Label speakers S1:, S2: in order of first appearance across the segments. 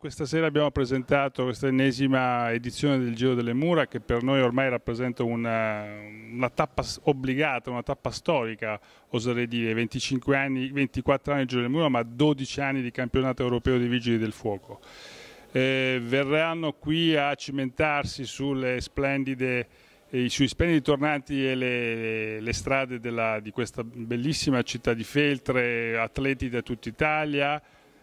S1: Questa sera abbiamo presentato questa ennesima edizione del Giro delle Mura che per noi ormai rappresenta una, eh, una tappa obbligata, una tappa storica, oserei dire, 25 anni, 24 anni di Giro delle Mura ma 12 anni di campionato europeo dei Vigili del Fuoco. Eh, verranno qui a cimentarsi sulle splendide eh, sui splendidi tornanti e le, le strade della, di questa bellissima città di Feltre, atleti da tutta Italia,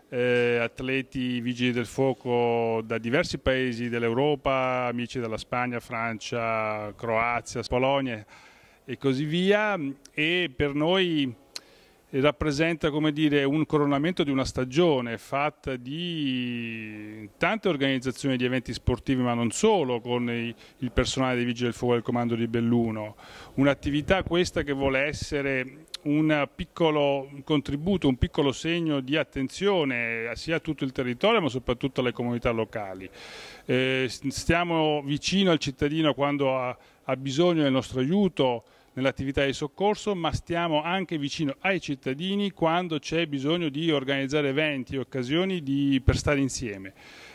S1: eh, atleti vigili del fuoco da diversi paesi dell'Europa, amici della Spagna, Francia, Croazia, Polonia e così via e per noi rappresenta dire, un coronamento di una stagione fatta di tante organizzazioni di eventi sportivi ma non solo con il personale dei Vigili del Fuoco del Comando di Belluno un'attività questa che vuole essere un piccolo contributo, un piccolo segno di attenzione sia a tutto il territorio ma soprattutto alle comunità locali. Eh, stiamo vicino al cittadino quando ha, ha bisogno del nostro aiuto nell'attività di soccorso, ma stiamo anche vicino ai cittadini quando c'è bisogno di organizzare eventi, e occasioni di, per stare insieme.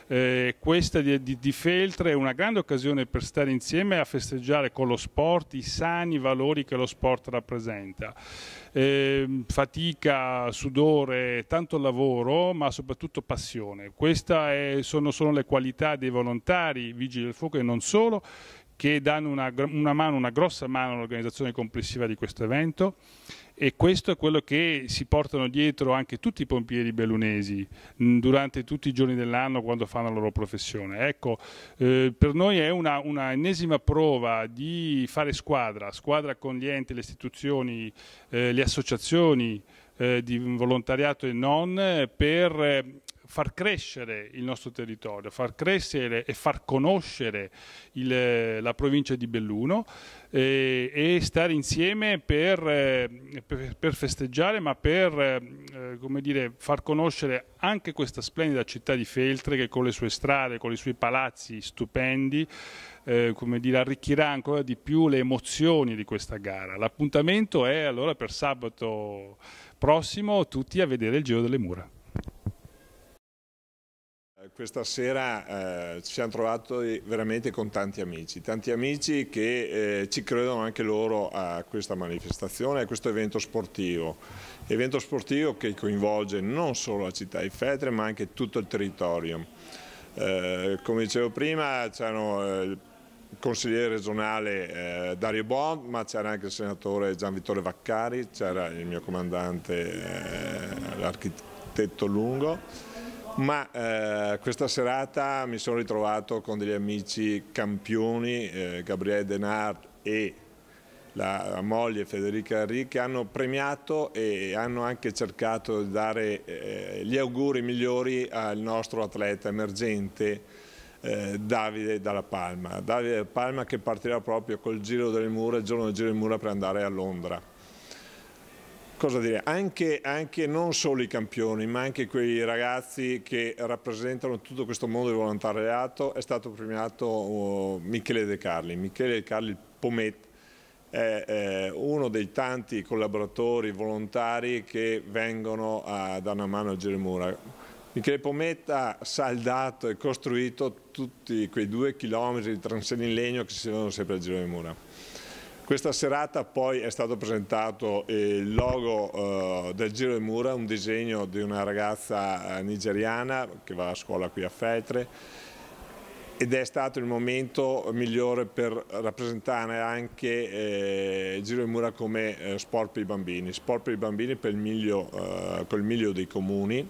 S1: Eh, questa di, di, di, Feltre è una grande occasione per stare insieme a festeggiare con lo sport i sani valori che lo sport rappresenta. Eh, fatica, sudore, tanto lavoro, ma soprattutto passione. Queste sono, sono le qualità dei volontari, vigili del fuoco e non solo, che danno una, una, mano, una grossa mano all'organizzazione complessiva di questo evento e questo è quello che si portano dietro anche tutti i pompieri bellunesi mm, durante tutti i giorni dell'anno quando fanno la loro professione. Ecco, eh, per noi è una, una, ennesima prova di fare squadra, squadra con gli enti, le istituzioni, eh, le associazioni, eh, di volontariato e non eh, per eh, far crescere il nostro territorio, far crescere e far conoscere il, la provincia di Belluno e, eh, e stare insieme eh, per, per, festeggiare, ma per eh, dire, far conoscere anche questa splendida città di Feltre che con le sue strade, con i suoi palazzi stupendi, eh, dire, arricchirà ancora di più le emozioni di questa gara. L'appuntamento è allora per sabato prossimo tutti a vedere il Giro delle Mura
S2: questa sera eh, ci siamo trovati veramente con tanti amici, tanti amici che eh, ci credono anche loro a questa manifestazione, a questo evento sportivo, evento sportivo che coinvolge non solo la città di Fetre ma anche tutto il territorio. Eh, come dicevo prima c'erano eh, il consigliere regionale eh, Dario Bond ma c'era anche il senatore Gian Vittore Vaccari, c'era il mio comandante eh, l'architetto Lungo ma eh, questa serata mi sono ritrovato con degli amici campioni, eh, Gabriele Denard e la moglie Federica che hanno premiato e hanno anche cercato di dare eh, gli auguri migliori al nostro atleta emergente eh, Davide Dalla Palma. Davide Dalla Palma che partirà proprio col giro delle mura, il giorno del giro delle mura per andare a Londra cosa dire, anche, anche, non solo i campioni, ma anche quei ragazzi che rappresentano tutto questo mondo di volontariato, è stato premiato uh, Michele De Carli. Michele De Carli Pomet è uno dei tanti collaboratori volontari che vengono a dare una mano a Geremura. Michele Pomet ha saldato e costruito tutti quei due chilometri di transeni in legno che si vedono sempre a Mura. Questa serata poi è stato presentato il logo eh, del Giro di Mura, un disegno di una ragazza eh, nigeriana che va a scuola qui a Feltre ed è stato il momento migliore per rappresentare anche eh, il Giro di Mura come eh, sport per i bambini, sport per i bambini per il miglio, col miglio dei comuni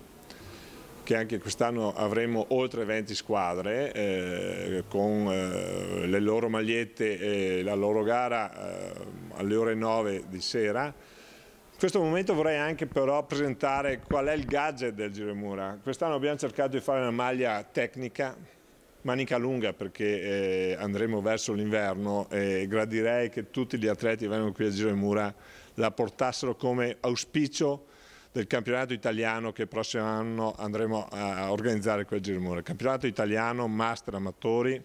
S2: che anche quest'anno avremo oltre 20 squadre eh, con eh, le loro magliette e la loro gara eh, alle ore 9 di sera. In questo momento vorrei anche però presentare qual è il gadget del Giro Mura. Quest'anno abbiamo cercato di fare una maglia tecnica, manica lunga perché eh, andremo verso l'inverno e gradirei che tutti gli atleti che vengono qui a Giro Mura la portassero come auspicio del campionato italiano che il prossimo anno andremo a organizzare qui a Girmone. Campionato italiano master amatori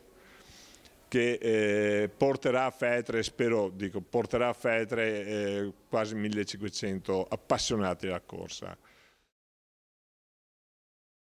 S2: che eh, porterà a Fetre, spero, dico, porterà a Fetre eh, quasi 1500 appassionati alla corsa.